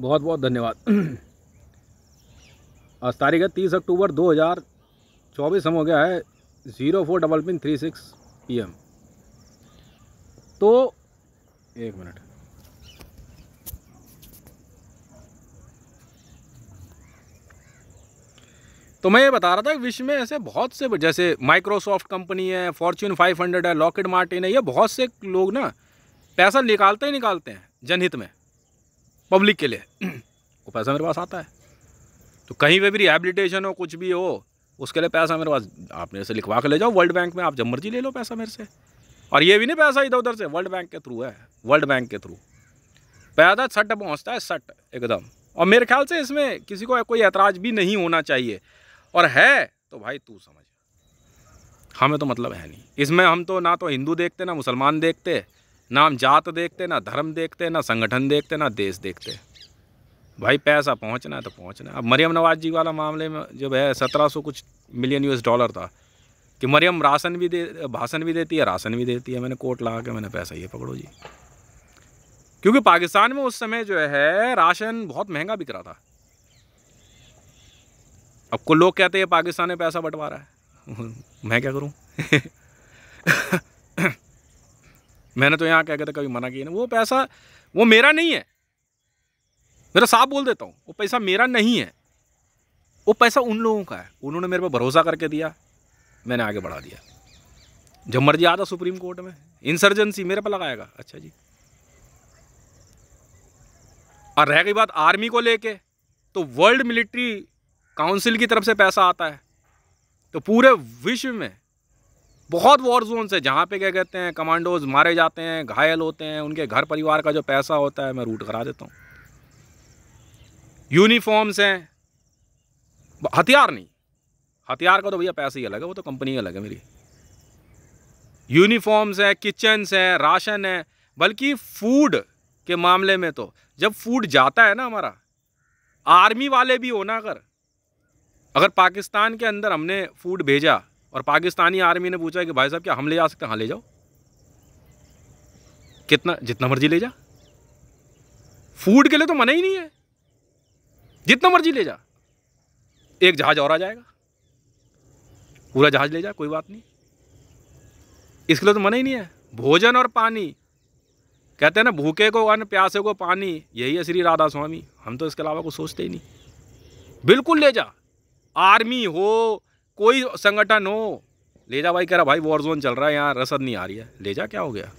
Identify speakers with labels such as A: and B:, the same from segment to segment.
A: बहुत बहुत धन्यवाद आज तारीख है तीस अक्टूबर दो हज़ार चौबीस हम हो गया है zero four double pin three six P M तो एक मिनट तो मैं ये बता रहा था कि विश्व में ऐसे बहुत से जैसे माइक्रोसॉफ्ट कंपनी है फॉर्च्यून 500 है लॉकेट मार्टिन है ये बहुत से लोग ना पैसा निकालते ही निकालते हैं जनहित में पब्लिक के लिए वो पैसा मेरे पास आता है तो कहीं पर भी रिहेबिलिटेशन हो कुछ भी हो उसके लिए पैसा मेरे पास आप मेरे से लिखवा के ले जाओ वर्ल्ड बैंक में आप जब मर्जी ले लो पैसा मेरे से और ये भी नहीं पैसा इधर उधर से वर्ल्ड बैंक के थ्रू है वर्ल्ड बैंक के थ्रू पैदा सट पहुँचता है सट एकदम और मेरे ख्याल से इसमें किसी को कोई ऐतराज़ भी नहीं होना चाहिए और है तो भाई तू समझ हमें तो मतलब है नहीं इसमें हम तो ना तो हिंदू देखते ना मुसलमान देखते ना हम जात देखते ना धर्म देखते ना संगठन देखते ना देश देखते भाई पैसा पहुंचना है तो पहुंचना अब मरियम नवाज जी वाला मामले में जब है सत्रह सौ कुछ मिलियन यूएस डॉलर था कि मरियम राशन भी दे भाषण भी देती है राशन भी देती है मैंने कोर्ट लगा के मैंने पैसा ये पकड़ो जी क्योंकि पाकिस्तान में उस समय जो है राशन बहुत महंगा बिक रहा था अब कुल लोग कहते हैं पाकिस्तान में पैसा बंटवा रहा है मैं क्या करूँ मैंने तो यहाँ क्या कहते तो कभी मना किया ना वो पैसा वो मेरा नहीं है मेरा तो साफ बोल देता हूँ वो पैसा मेरा नहीं है वो पैसा उन लोगों का है उन्होंने मेरे पर भरोसा करके दिया मैंने आगे बढ़ा दिया जब मर्जी आता सुप्रीम कोर्ट में इंसर्जेंसी मेरे पर लगाएगा अच्छा जी और रह गई बात आर्मी को लेके तो वर्ल्ड मिलिट्री काउंसिल की तरफ से पैसा आता है तो पूरे विश्व में बहुत वॉर जोन से जहाँ पे क्या कहते हैं कमांडोज मारे जाते हैं घायल होते हैं उनके घर परिवार का जो पैसा होता है मैं रूट करा देता हूँ यूनिफॉर्म्स हैं हथियार नहीं हथियार का तो भैया पैसा तो ही अलग है वो तो कंपनी अलग है मेरी यूनिफॉर्म्स हैं किचन्स हैं राशन है बल्कि फूड के मामले में तो जब फूड जाता है ना हमारा आर्मी वाले भी हो ना अगर अगर पाकिस्तान के अंदर हमने फूड भेजा और पाकिस्तानी आर्मी ने पूछा कि भाई साहब क्या हम ले जा सकते हैं हाँ ले जाओ कितना जितना मर्जी ले जा फूड के लिए तो मना ही नहीं है जितना मर्जी ले जा एक जहाज़ और आ जाएगा पूरा जहाज़ ले जा कोई बात नहीं इसके लिए तो मना ही नहीं है भोजन और पानी कहते हैं ना भूखे को अन्न प्यासे को पानी यही है श्री राधा स्वामी हम तो इसके अलावा कुछ सोचते ही नहीं बिल्कुल ले जा आर्मी हो कोई संगठन हो ले जा भाई कह रहा भाई वॉर जोन चल रहा है यहाँ रसद नहीं आ रही है ले जा क्या हो गया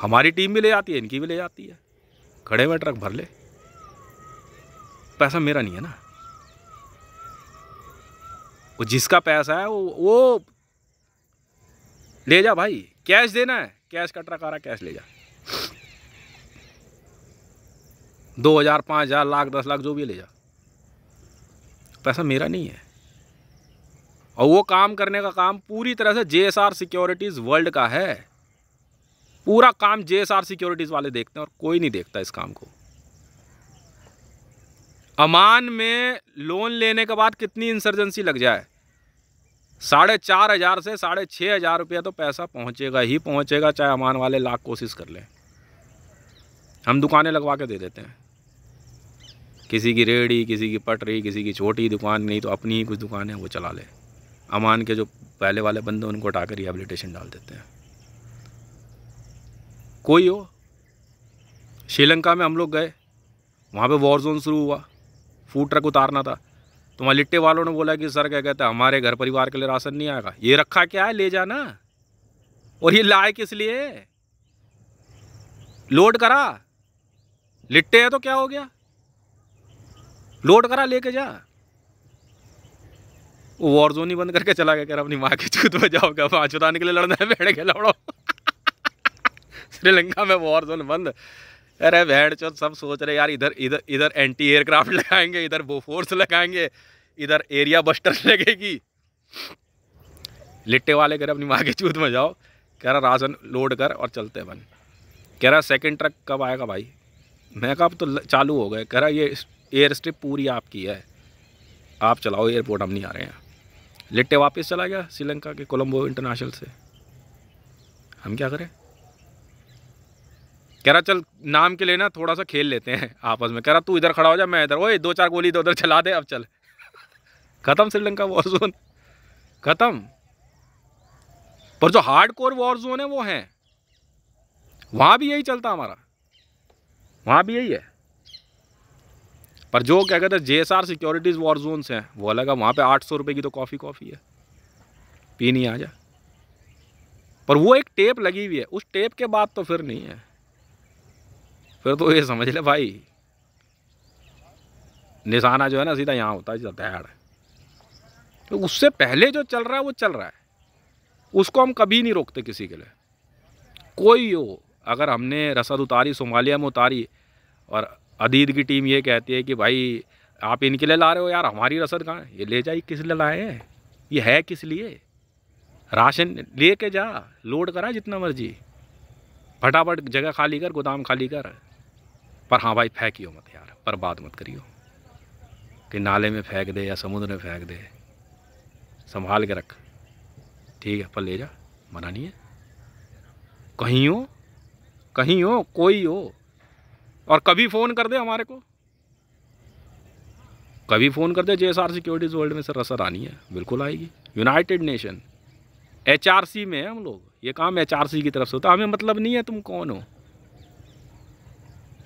A: हमारी टीम भी ले जाती है इनकी भी ले जाती है खड़े हुए ट्रक भर ले पैसा मेरा नहीं है ना वो जिसका पैसा है वो वो ले जा भाई कैश देना है कैश का ट्रक आ रहा कैश ले जा दो हज़ार पाँच हज़ार लाख दस लाख जो भी ले जा पैसा मेरा नहीं है और वो काम करने का काम पूरी तरह से जे सिक्योरिटीज़ वर्ल्ड का है पूरा काम जे सिक्योरिटीज़ वाले देखते हैं और कोई नहीं देखता इस काम को अमान में लोन लेने के बाद कितनी इंसर्जेंसी लग जाए साढ़े चार हज़ार से साढ़े छः हज़ार रुपया तो पैसा पहुंचेगा ही पहुंचेगा चाहे अमान वाले लाख कोशिश कर लें हम दुकानें लगवा के दे देते हैं किसी की रेड़ी किसी की पटरी किसी की छोटी दुकान नहीं तो अपनी ही कुछ दुकान है वो चला लें अमान के जो पहले वाले बंदे उनको हटा कर रिहेबिलिटेशन डाल देते हैं कोई हो श्रीलंका में हम लोग गए वहाँ पे वॉर जोन शुरू हुआ फूड ट्रक उतारना था तो वहाँ लिट्टे वालों ने बोला कि सर क्या कहते हैं हमारे घर परिवार के लिए राशन नहीं आएगा ये रखा क्या है ले जाना और ये लाए किस लिए लोड करा लिट्टे है तो क्या हो गया लोड करा लेके जा वो वॉर जोन ही बंद करके चला गया कह रहा अपनी माँ के चूत में जाओ क्या माँ चुताने के लिए लड़ना है भेड़ के लड़ो श्रीलंका में वॉर जोन बंद अरे भेड़ चो सब सोच रहे यार इधर इधर इधर एंटी एयरक्राफ्ट लगाएंगे इधर बोफोर्स लगाएंगे इधर एरिया बस्टर लगेगी लिट्टे वाले कह रहे अपनी माँ के चूत में जाओ कह रहा राशन लोड कर और चलते बन कह रहा सेकेंड ट्रक कब आएगा भाई मैं कब तो चालू हो गए कह रहा ये एयर स्ट्रिप पूरी आपकी है आप चलाओ एयरपोर्ट हम नहीं आ रहे हैं लिट्टे वापस चला गया श्रीलंका के कोलंबो इंटरनेशनल से हम क्या करें कह रहा चल नाम के लिए ना थोड़ा सा खेल लेते हैं आपस में कह रहा तू इधर खड़ा हो जा मैं इधर ओए दो चार गोली इधर उधर चला दे अब चल ख़त्म श्रीलंका वॉर जोन ख़त्म पर जो हार्ड कोर वॉर जोन है वो हैं वहाँ भी यही चलता हमारा वहाँ भी यही है पर जो क्या कहते हैं J S R securities war zone है हैं वो अलग है वहाँ पे आठ सौ रुपये की तो कॉफ़ी कॉफ़ी है पी नहीं आ जा पर वो एक टेप लगी हुई है उस टेप के बाद तो फिर नहीं है फिर तो ये समझ ले भाई निशाना जो है ना सीधा यहाँ होता है दहड़ तो उससे पहले जो चल रहा है वो चल रहा है उसको हम कभी नहीं रोकते किसी के लिए कोई हो अगर हमने रसद उतारी सोमालिया में उतारी और अदीद की टीम ये कहती है कि भाई आप इनके लिए ला रहे हो यार हमारी रसद कहाँ ये ले जाइए किस लिए लाए हैं ये है किस लिए राशन ले के जा लोड करा जितना मर्जी फटाफट जगह खाली कर गोदाम खाली कर पर हाँ भाई फेंकियो मत यार पर बात मत करियो कि नाले में फेंक दे या समुद्र में फेंक दे संभाल के रख ठीक है पर ले जा मना नहीं है कहीं हो कहीं हो कोई हो और कभी फ़ोन कर दे हमारे को कभी फ़ोन कर दे J S R securities world में सर असर आनी है बिल्कुल आएगी United Nation H R C में है हम लोग ये काम एच आर सी की तरफ से होता है हमें मतलब नहीं है तुम कौन हो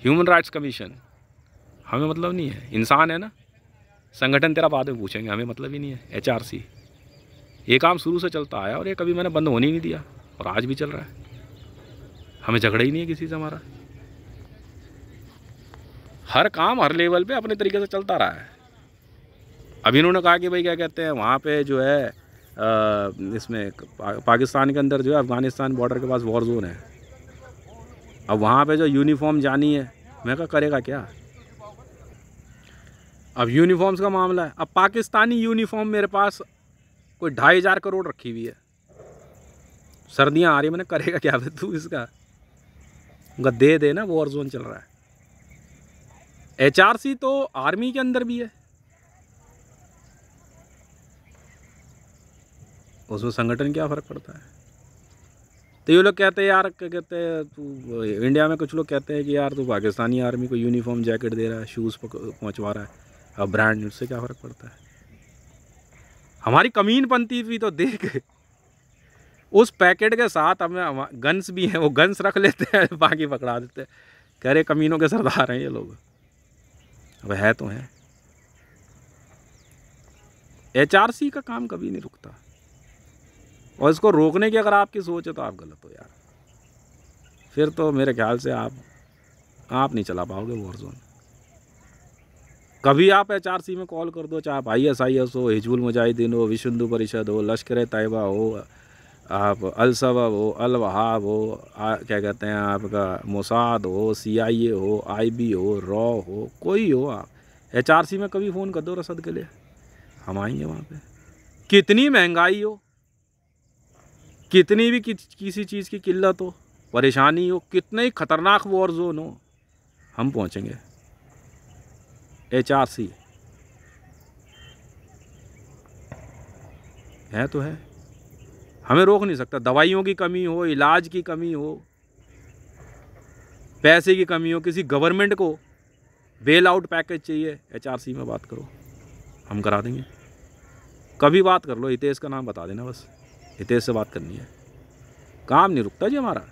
A: ह्यूमन राइट्स कमीशन हमें मतलब नहीं है इंसान है ना संगठन तेरा बाद में पूछेंगे हमें मतलब ही नहीं है एच आर सी ये काम शुरू से चलता आया और ये कभी मैंने बंद होने ही नहीं दिया और आज भी चल रहा है हमें झगड़ा ही नहीं है किसी से हमारा हर काम हर लेवल पे अपने तरीके से चलता रहा है अभी इन्होंने कहा कि भाई क्या कहते हैं वहाँ पे जो है आ, इसमें पा, पाकिस्तान के अंदर जो है अफ़गानिस्तान बॉर्डर के पास वॉर जोन है अब वहाँ पे जो यूनिफॉर्म जानी है मैं कहा करेगा क्या अब यूनिफॉर्म्स का मामला है अब पाकिस्तानी यूनिफॉर्म मेरे पास कोई ढाई हज़ार करोड़ रखी हुई है सर्दियाँ आ रही मैंने करेगा क्या तू इसका उनका दे देना वॉर जोन चल रहा है एचआरसी तो आर्मी के अंदर भी है उसमें संगठन क्या फ़र्क पड़ता है तो ये लोग कहते हैं यार क्या कहते हैं तू इंडिया में कुछ लोग कहते हैं कि यार तू पाकिस्तानी आर्मी को यूनिफॉर्म जैकेट दे रहा है शूज़ पहुँचवा रहा है अब ब्रांड उससे क्या फ़र्क पड़ता है हमारी कमीन पंथी भी तो देख उस पैकेट के साथ हमें गन्स भी हैं वो गन्स रख लेते हैं बाकी पकड़ा देते हैं कह रहे कमीनों के सरदार हैं ये लोग अब है तो है एच का काम कभी नहीं रुकता और इसको रोकने की अगर आपकी सोच है तो आप गलत हो यार फिर तो मेरे ख्याल से आप आप नहीं चला पाओगे वॉर जोन कभी आप एच में कॉल कर दो चाहे आप आई एस आई एस हो हिजबुल मुजाहिदीन हो विश्व हिंदू परिषद हो लश्कर तयबा हो आप अलसबब हो अलवहाब हो आ, क्या कहते हैं आपका मोसाद हो सी आई ए हो आई बी हो रॉ हो कोई हो आप एच आर सी में कभी फ़ोन कर दो रसद के लिए हम आएंगे वहाँ पे कितनी महंगाई हो कितनी भी कि, किसी चीज़ की किल्लत हो परेशानी हो कितने ही ख़तरनाक वॉर जोन हो हम पहुँचेंगे एच आर सी है तो है हमें रोक नहीं सकता दवाइयों की कमी हो इलाज की कमी हो पैसे की कमी हो किसी गवर्नमेंट को बेल आउट पैकेज चाहिए एचआरसी में बात करो हम करा देंगे कभी बात कर लो हितेश का नाम बता देना बस हितेश से बात करनी है काम नहीं रुकता जी हमारा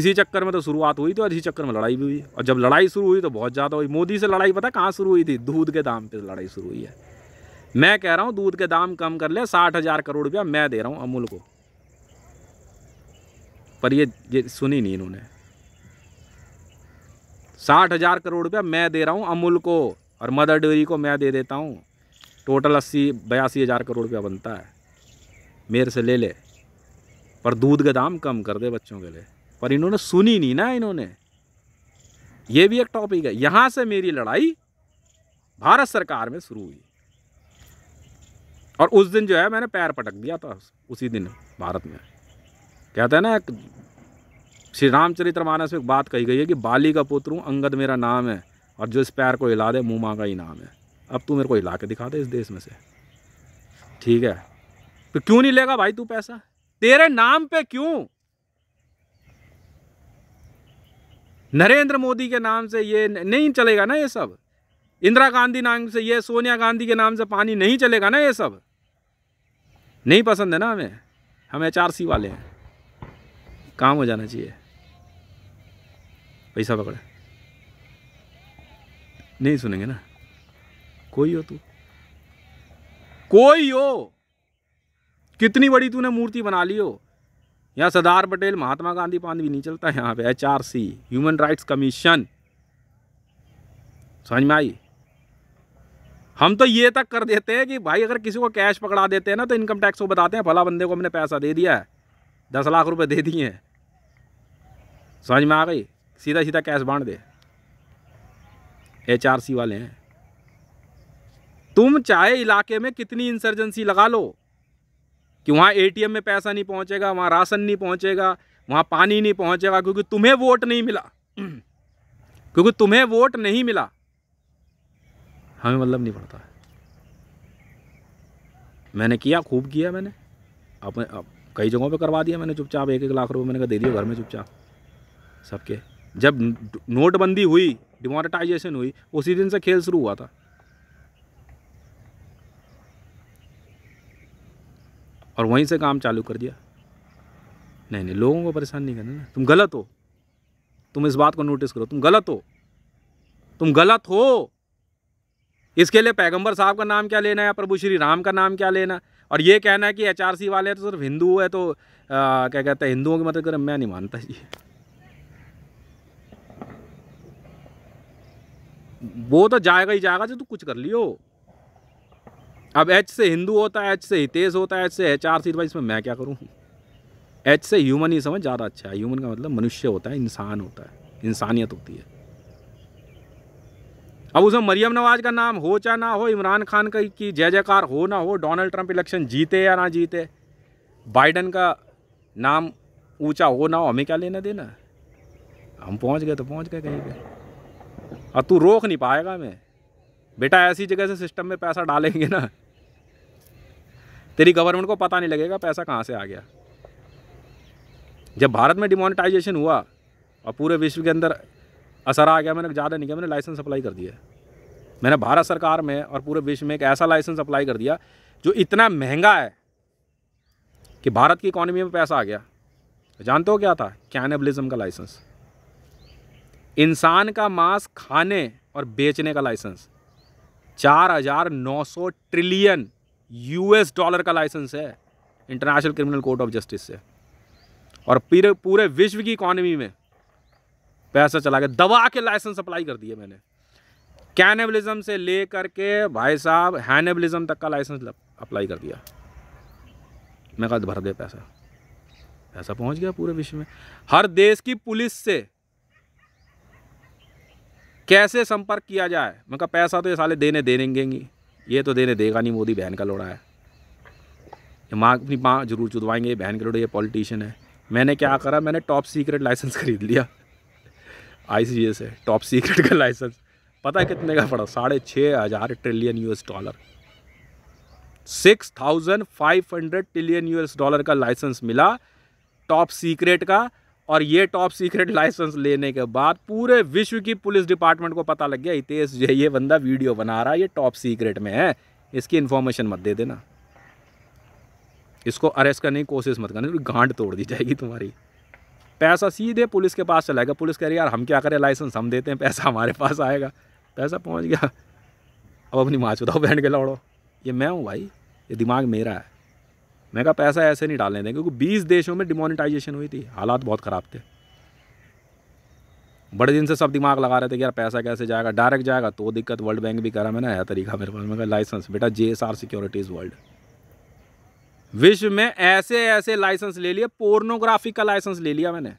A: इसी चक्कर में तो शुरुआत हुई थी तो, और इसी चक्कर में लड़ाई भी हुई और जब लड़ाई शुरू हुई तो बहुत ज़्यादा हुई मोदी से लड़ाई पता कहाँ शुरू हुई थी दूध के दाम पर लड़ाई शुरू हुई है मैं कह रहा हूँ दूध के दाम कम कर ले साठ हज़ार करोड़ रुपया मैं दे रहा हूँ अमूल को पर ये ये सुनी नहीं इन्होंने साठ हज़ार करोड़ रुपया मैं दे रहा हूँ अमूल को और मदर डेयरी को मैं दे देता हूँ टोटल अस्सी बयासी हज़ार करोड़ रुपया बनता है मेरे से ले ले पर दूध के दाम कम कर दे बच्चों के लिए पर इन्होंने सुनी नहीं ना इन्होंने ये भी एक टॉपिक है यहाँ से मेरी लड़ाई भारत सरकार में शुरू हुई और उस दिन जो है मैंने पैर पटक दिया था उसी दिन भारत में कहते हैं ना श्री रामचरित्र मानस में एक बात कही गई है कि बाली का पुत्र हूँ अंगद मेरा नाम है और जो इस पैर को हिला दे मुँह का ही नाम है अब तू मेरे को हिला के दिखा दे इस देश में से ठीक है तो क्यों नहीं लेगा भाई तू पैसा तेरे नाम पे क्यों नरेंद्र मोदी के नाम से ये नहीं चलेगा ना ये सब इंदिरा गांधी नाम से ये सोनिया गांधी के नाम से पानी नहीं चलेगा ना ये सब नहीं पसंद है ना हमें हम एच आर सी वाले हैं काम हो जाना चाहिए पैसा पकड़े नहीं सुनेंगे ना कोई हो तू कोई हो कितनी बड़ी तूने मूर्ति बना ली हो यहाँ सरदार पटेल महात्मा गांधी पान भी नहीं चलता यहाँ पे H R C human rights commission समझ में आई हम तो ये तक कर देते हैं कि भाई अगर किसी को कैश पकड़ा देते हैं ना तो इनकम टैक्स को बताते हैं फला बंदे को हमने पैसा दे दिया है दस लाख रुपए दे दिए हैं समझ में आ गई सीधा सीधा कैश बांट दे एच आर सी वाले हैं तुम चाहे इलाके में कितनी इंसर्जेंसी लगा लो कि वहाँ ए में पैसा नहीं पहुँचेगा वहाँ राशन नहीं पहुँचेगा वहाँ पानी नहीं पहुँचेगा क्योंकि तुम्हें वोट नहीं मिला क्योंकि तुम्हें वोट नहीं मिला हमें मतलब नहीं पड़ता है मैंने किया खूब किया मैंने अपने अब कई जगहों पे करवा दिया मैंने चुपचाप एक एक लाख रुपए मैंने कहा दे दिया घर में चुपचाप सबके जब नोटबंदी हुई डिमोनेटाइजेशन हुई उसी दिन से खेल शुरू हुआ था और वहीं से काम चालू कर दिया नहीं नहीं लोगों को परेशान नहीं करना ना तुम गलत हो तुम इस बात को नोटिस करो तुम गलत हो तुम गलत हो इसके लिए पैगंबर साहब का नाम क्या लेना है प्रभु श्री राम का नाम क्या लेना और ये कहना है कि एच वाले तो सिर्फ हिंदू है तो आ, क्या कहते हैं हिंदुओं की मदद करें मैं नहीं मानता जी वो तो जाएगा ही जाएगा जो तू कुछ कर लियो अब एच से हिंदू होता है एच से हितेश होता है एच से एच आर सी तो भाई इसमें मैं क्या करूँ एच से ह्यूमन ही समझ ज़्यादा अच्छा है ह्यूमन का मतलब मनुष्य होता है इंसान होता है इंसानियत होती है अब उसमें मरियम नवाज का नाम हो चाहे ना हो इमरान खान का की जय जयकार हो ना हो डोनाल्ड ट्रंप इलेक्शन जीते या ना जीते बाइडन का नाम ऊंचा हो ना हो हमें क्या लेना देना हम पहुंच गए तो पहुंच गए कहीं पे और तू रोक नहीं पाएगा मैं बेटा ऐसी जगह से सिस्टम में पैसा डालेंगे ना तेरी गवर्नमेंट को पता नहीं लगेगा पैसा कहाँ से आ गया जब भारत में डिमोनिटाइजेशन हुआ और पूरे विश्व के अंदर असर आ गया मैंने ज़्यादा नहीं किया मैंने लाइसेंस अप्लाई कर दिया मैंने भारत सरकार में और पूरे विश्व में एक ऐसा लाइसेंस अप्लाई कर दिया जो इतना महंगा है कि भारत की इकोनॉमी में पैसा आ गया जानते हो क्या था कैनबलिज्म का लाइसेंस इंसान का मांस खाने और बेचने का लाइसेंस चार हजार नौ सौ ट्रिलियन यूएस डॉलर का लाइसेंस है international criminal court of justice से और पूरे पूरे विश्व की इकोनॉमी में पैसा चला गया दबा के लाइसेंस अप्लाई कर दिए मैंने कैनेबलिज़म से ले करके भाई साहब हैनेबलिज्म तक का लाइसेंस अप्लाई कर दिया मैं कहा भर दे पैसा पैसा पहुंच गया पूरे विश्व में हर देश की पुलिस से कैसे संपर्क किया जाए मैं कहा पैसा तो ये साले देने दे देंगे ये तो देने देगा नहीं मोदी बहन का लोड़ा है ये माँ अपनी माँ जरूर चुदवाएंगे बहन के लोड़े ये पॉलिटिशियन है मैंने क्या करा मैंने टॉप सीक्रेट लाइसेंस खरीद लिया आई है टॉप सीक्रेट का लाइसेंस पता है कितने का पड़ा साढ़े छः हज़ार trillion US dollar six thousand five hundred trillion US dollar का लाइसेंस मिला टॉप सीक्रेट का और ये टॉप सीक्रेट लाइसेंस लेने के बाद पूरे विश्व की पुलिस डिपार्टमेंट को पता लग गया हितेश जो ये बंदा वीडियो बना रहा है ये टॉप सीक्रेट में है इसकी इन्फॉर्मेशन मत दे देना इसको अरेस्ट करने की कोशिश मत करना गांड तोड़ दी जाएगी तुम्हारी पैसा सीधे पुलिस के पास चलाएगा पुलिस कह रही यार हम क्या करें लाइसेंस हम देते हैं पैसा हमारे पास आएगा पैसा तो पहुँच गया अब अपनी माँ चुताओ बैंड के लौड़ो ये मैं हूँ भाई ये दिमाग मेरा है मैं कहा पैसा ऐसे नहीं डालने देंगे क्योंकि बीस देशों में डिमोनिटाइजेशन हुई थी हालात बहुत ख़राब थे बड़े दिन से सब दिमाग लगा रहे थे कि यार पैसा कैसे जाएगा डायरेक्ट जाएगा तो दिक्कत वर्ल्ड बैंक भी करा मैंने आया तरीका मेरे पास मैं लाइसेंस बेटा J S R securities world विश्व में ऐसे ऐसे लाइसेंस ले लिए पोर्नोग्राफी का लाइसेंस ले लिया मैंने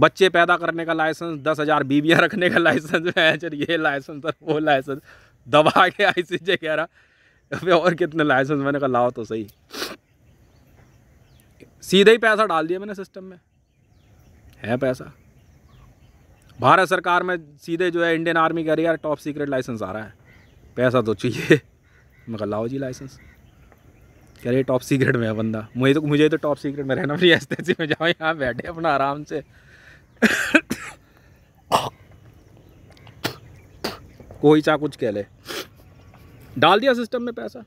A: बच्चे पैदा करने का लाइसेंस दस हज़ार बीबियाँ रखने का लाइसेंस चल ये लाइसेंस और वो लाइसेंस दबा के आई सी जे कह रहा और कितने लाइसेंस मैंने कहा लाओ तो सही सीधे ही पैसा डाल दिया मैंने सिस्टम में है पैसा भारत सरकार में सीधे जो है इंडियन आर्मी कह रही है टॉप सीक्रेट लाइसेंस आ रहा है पैसा तो चाहिए मैं कहा लाओ जी लाइसेंस चलिए टॉप सीक्रेट में है बंदा मुझे तो मुझे तो टॉप सीक्रेट में रहना फ्री ऐसे में जाओ यहाँ बैठे अपना आराम से कोई चाह कुछ कह ले डाल दिया सिस्टम में पैसा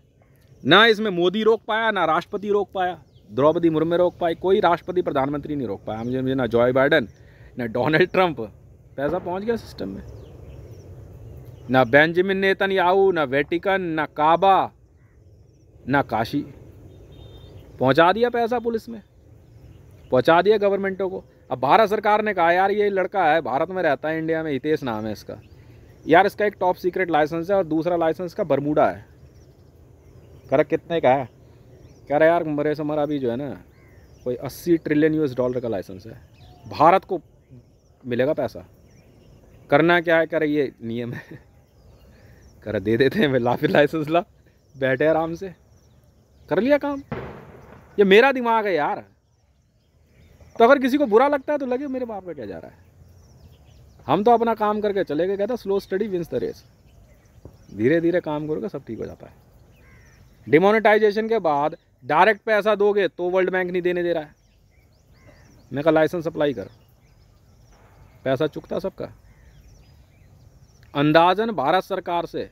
A: ना इसमें मोदी रोक पाया ना राष्ट्रपति रोक पाया द्रौपदी मुर्मू रोक पाई कोई राष्ट्रपति प्रधानमंत्री नहीं रोक पाया मुझे मुझे ना जॉय बाइडन ना डोनाल्ड ट्रंप पैसा पहुंच गया सिस्टम में ना बेंजामिन नेतन याऊ ना वेटिकन ना काबा ना काशी पहुंचा दिया पैसा पुलिस में पहुंचा दिया गवर्नमेंटों को अब भारत सरकार ने कहा यार ये लड़का है भारत में रहता है इंडिया में हितेश नाम है इसका यार इसका एक टॉप सीक्रेट लाइसेंस है और दूसरा लाइसेंस का बरमूडा है कर कितने का है कह रहा यार मरे से मरा भी जो है ना कोई अस्सी ट्रिलियन यूएस डॉलर का लाइसेंस है भारत को मिलेगा पैसा करना क्या है कह रहे ये नियम है कह रहे दे देते हैं ला फिर लाइसेंस ला बैठे आराम से कर लिया काम ये मेरा दिमाग है यार तो अगर किसी को बुरा लगता है तो लगे मेरे बाप का क्या जा रहा है हम तो अपना काम करके चले गए कहता slow study wins the race धीरे धीरे काम करोगे सब ठीक हो जाता है डिमोनेटाइजेशन के बाद डायरेक्ट पैसा दोगे तो वर्ल्ड बैंक नहीं देने दे रहा है मैं कहा लाइसेंस अप्लाई कर पैसा चुकता सबका अंदाजन भारत सरकार से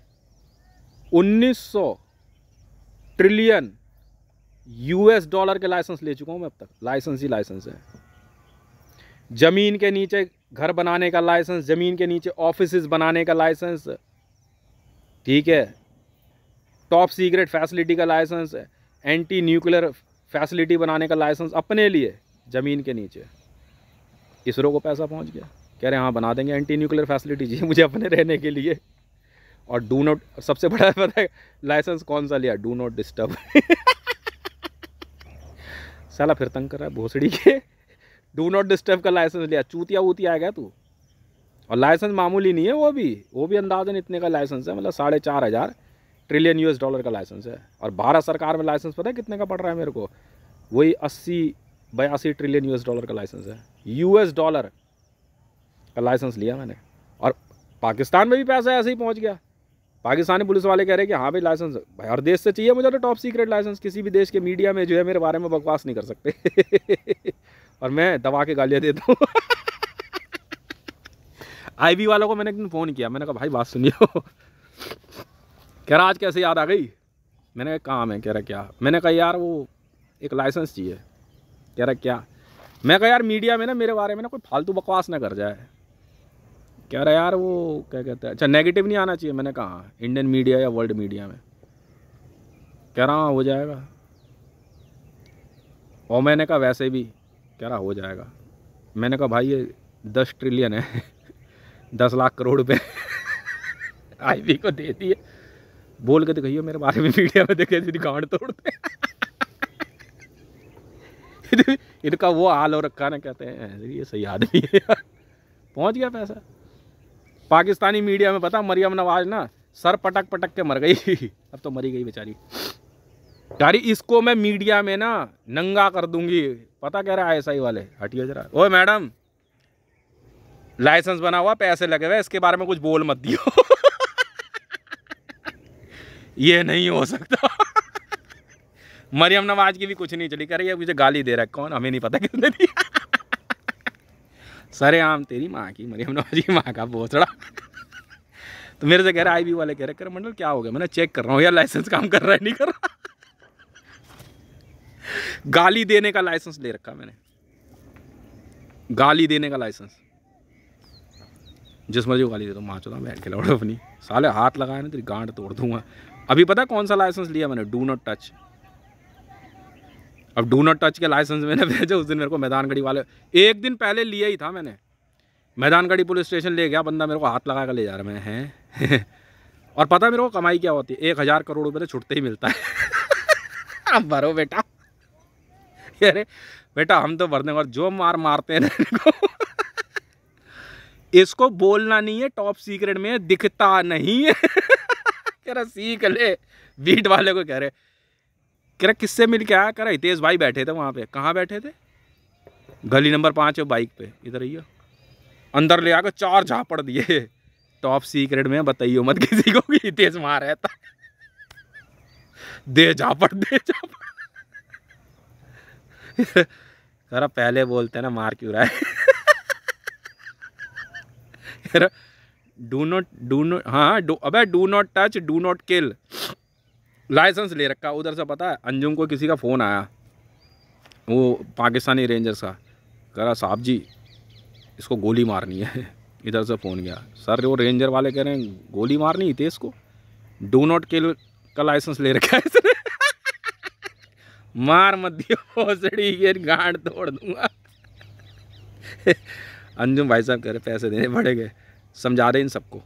A: 1900 ट्रिलियन यूएस डॉलर के लाइसेंस ले चुका हूँ मैं अब तक लाइसेंस ही लाइसेंस है ज़मीन के नीचे घर बनाने का लाइसेंस ज़मीन के नीचे ऑफिस बनाने का लाइसेंस ठीक है टॉप सीक्रेट फैसिलिटी का लाइसेंस एंटी न्यूक्लियर फैसिलिटी बनाने का लाइसेंस अपने लिए ज़मीन के नीचे इसरो को पैसा पहुंच गया कह रहे हैं हाँ बना देंगे एंटी न्यूक्लियर फैसिलिटी जी मुझे अपने रहने के लिए और डू नॉट सबसे बड़ा पता है लाइसेंस कौन सा लिया डू नॉट डिस्टर्ब साला फिर तंग कर रहा है भोसड़ी के डू नॉट डिस्टर्ब का लाइसेंस लिया चूतिया वूतिया आ गया तू और लाइसेंस मामूली नहीं है वो भी वो भी अंदाजन इतने का लाइसेंस है मतलब साढ़े चार हज़ार ट्रिलियन यूएस डॉलर का लाइसेंस है और भारत सरकार में लाइसेंस पता है कितने का पड़ रहा है मेरे को वही अस्सी बयासी ट्रिलियन यू डॉलर का लाइसेंस है यू डॉलर का लाइसेंस लिया मैंने और पाकिस्तान में भी पैसा ऐसे ही पहुँच गया पाकिस्तानी पुलिस वाले कह रहे हैं कि हाँ भाई लाइसेंस भाई हर देश से चाहिए मुझे तो टॉप सीक्रेट लाइसेंस किसी भी देश के मीडिया में जो है मेरे बारे में बकवास नहीं कर सकते और मैं दबा के गालियाँ देता हूँ आईबी वालों को मैंने एक दिन फ़ोन किया मैंने कहा भाई बात सुनियो कह रहा आज कैसे याद आ गई मैंने कहा काम है कह रहा क्या मैंने कहा यार वो एक लाइसेंस चाहिए कह रहा क्या मैं कहा यार मीडिया में ना मेरे बारे में ना कोई फालतू बकवास ना कर जाए कह रहा यार वो क्या कहते हैं अच्छा नेगेटिव नहीं आना चाहिए मैंने कहा इंडियन मीडिया या वर्ल्ड मीडिया में कह रहा हाँ हो जाएगा और मैंने कहा वैसे भी कह रहा हो जाएगा मैंने कहा भाई ये दस ट्रिलियन है दस लाख करोड़ रुपये आई को दे दिए बोल के दिखाइए तो मेरे बारे में मीडिया में देखे गांड तोड़ते इनका वो हाल हो रखा ना कहते हैं ये सही आदमी है पहुंच गया पैसा पाकिस्तानी मीडिया में पता मरियम नवाज ना सर पटक पटक के मर गई अब तो मरी गई बेचारी यारी इसको मैं मीडिया में ना नंगा कर दूंगी पता कह रहा है आई वाले हटिए जरा ओए मैडम लाइसेंस बना हुआ पैसे लगे हुए इसके बारे में कुछ बोल मत दियो ये नहीं हो सकता मरियम नवाज की भी कुछ नहीं चली कह रही है मुझे गाली दे रहा है कौन हमें नहीं पता कितने दिया सरे आम तेरी माँ की मरियम नवाजी की माँ का बोचड़ा तो मेरे से कह रहे आई बी वाले कह रहे कर मंडल क्या हो गया मैंने चेक कर रहा हूँ यार लाइसेंस काम कर रहा है नहीं कर रहा गाली देने का लाइसेंस ले रखा मैंने गाली देने का लाइसेंस जिस मर्जी को गाली दे दो माँ चौथा बैठ के लौट अपनी साले हाथ लगाया ना तेरी गांड तोड़ दूंगा अभी पता कौन सा लाइसेंस लिया मैंने डू नॉट टच अब डू नॉट टच के लाइसेंस मैंने भेजा उस दिन मेरे को मैदान गढ़ी वाले एक दिन पहले लिया ही था मैंने मैदान गढ़ी पुलिस स्टेशन ले गया बंदा मेरे को हाथ लगा कर ले जा रहा मैं हैं और पता मेरे को कमाई क्या होती है एक हज़ार करोड़ रुपये तो छुटते ही मिलता है अब भरो बेटा अरे बेटा हम तो भरने और जो मार मारते हैं को इसको बोलना नहीं है टॉप सीक्रेट में दिखता नहीं है कह रहा सीख ले बीट वाले को कह रहे कह रहा किससे मिल के आया कह रहा हितेश भाई बैठे थे वहाँ पे कहाँ बैठे थे गली नंबर पाँच है बाइक पे इधर आइयो अंदर ले आकर चार झापड़ दिए टॉप सीक्रेट में बताइयो मत किसी को कि हितेश वहाँ रहता दे झापड़ दे झापड़ कह रहा पहले बोलते ना मार क्यों रहा है डू नॉट डू नॉट हाँ डू अबे do not touch do not kill license ले रखा उधर से पता है अंजुम को किसी का फ़ोन आया वो पाकिस्तानी रेंजर्स का कह रहा साहब जी इसको गोली मारनी है इधर से फ़ोन गया सर वो रेंजर वाले कह रहे हैं गोली मारनी थी इसको डो नॉट किल का लाइसेंस ले रखा है इसने मार मत दियो ये गांड तोड़ दूंगा अंजुम भाई साहब कह रहे पैसे देने पड़ेंगे समझा दे इन सबको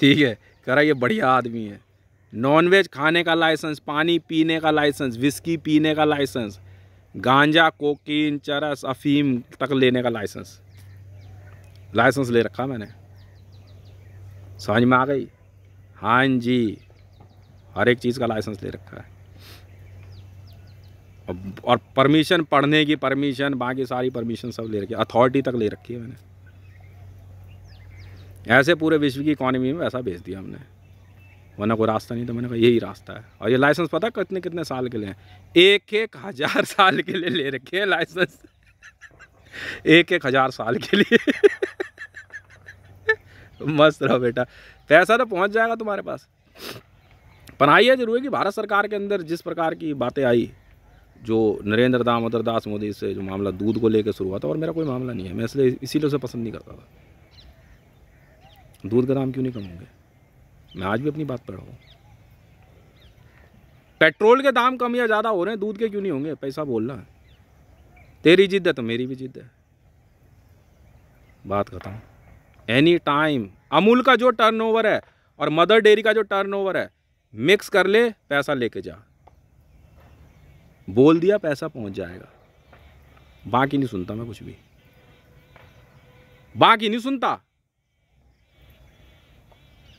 A: ठीक है कह रहा ये बढ़िया आदमी है नॉनवेज खाने का लाइसेंस पानी पीने का लाइसेंस विस्की पीने का लाइसेंस गांजा कोकीन चरस अफीम तक लेने का लाइसेंस लाइसेंस ले रखा मैंने समझ में आ गई हाँ जी हर एक चीज़ का लाइसेंस ले रखा है और परमिशन पढ़ने की परमिशन बाकी सारी परमिशन सब ले रखी है अथॉरिटी तक ले रखी है मैंने ऐसे पूरे विश्व की इकोनॉमी में वैसा भेज दिया हमने वरना कोई रास्ता नहीं था मैंने कहा यही रास्ता है और ये लाइसेंस पता कितने कितने साल के लिए एक एक हज़ार साल के लिए ले रखे हैं लाइसेंस एक एक हज़ार साल के लिए मस्त रहो बेटा पैसा तो पहुंच जाएगा तुम्हारे पास पढ़ाई है जरूर है कि भारत सरकार के अंदर जिस प्रकार की बातें आई जो नरेंद्र दामोदर दास मोदी से जो मामला दूध को लेकर शुरू हुआ था और मेरा कोई मामला नहीं है मैं इसलिए इसीलिए उसे पसंद नहीं करता था दूध का दाम क्यों नहीं कम होंगे मैं आज भी अपनी बात पर हूँ पेट्रोल के दाम कम या ज़्यादा हो रहे हैं दूध के क्यों नहीं होंगे पैसा बोलना है तेरी जिद है तो मेरी भी जिद है बात करता हूँ एनी टाइम अमूल का जो टर्नओवर है और मदर डेयरी का जो टर्नओवर है मिक्स कर ले पैसा लेके जा बोल दिया पैसा पहुंच जाएगा बाकी नहीं सुनता मैं कुछ भी बाकी नहीं सुनता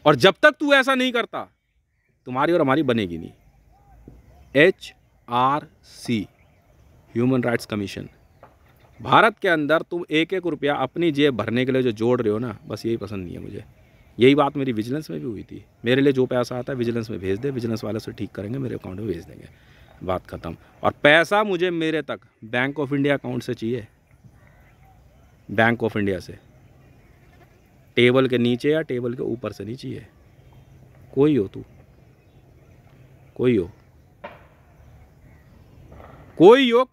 A: और जब तक तू ऐसा नहीं करता तुम्हारी और हमारी बनेगी नहीं H R C human rights commission Bharat के अंदर तुम एक एक रुपया अपनी जेब भरने के लिए जो जोड़ रहे हो ना बस यही पसंद नहीं है मुझे यही बात मेरी विजिलेंस में भी हुई थी मेरे लिए जो पैसा आता है विजिलेंस में भेज दे विजिलेंस वाले से ठीक करेंगे मेरे अकाउंट में भेज देंगे बात ख़त्म और पैसा मुझे मेरे तक बैंक ऑफ इंडिया अकाउंट से चाहिए बैंक ऑफ इंडिया से टेबल के नीचे या टेबल के ऊपर से नीचे है कोई हो तू कोई हो कोई हो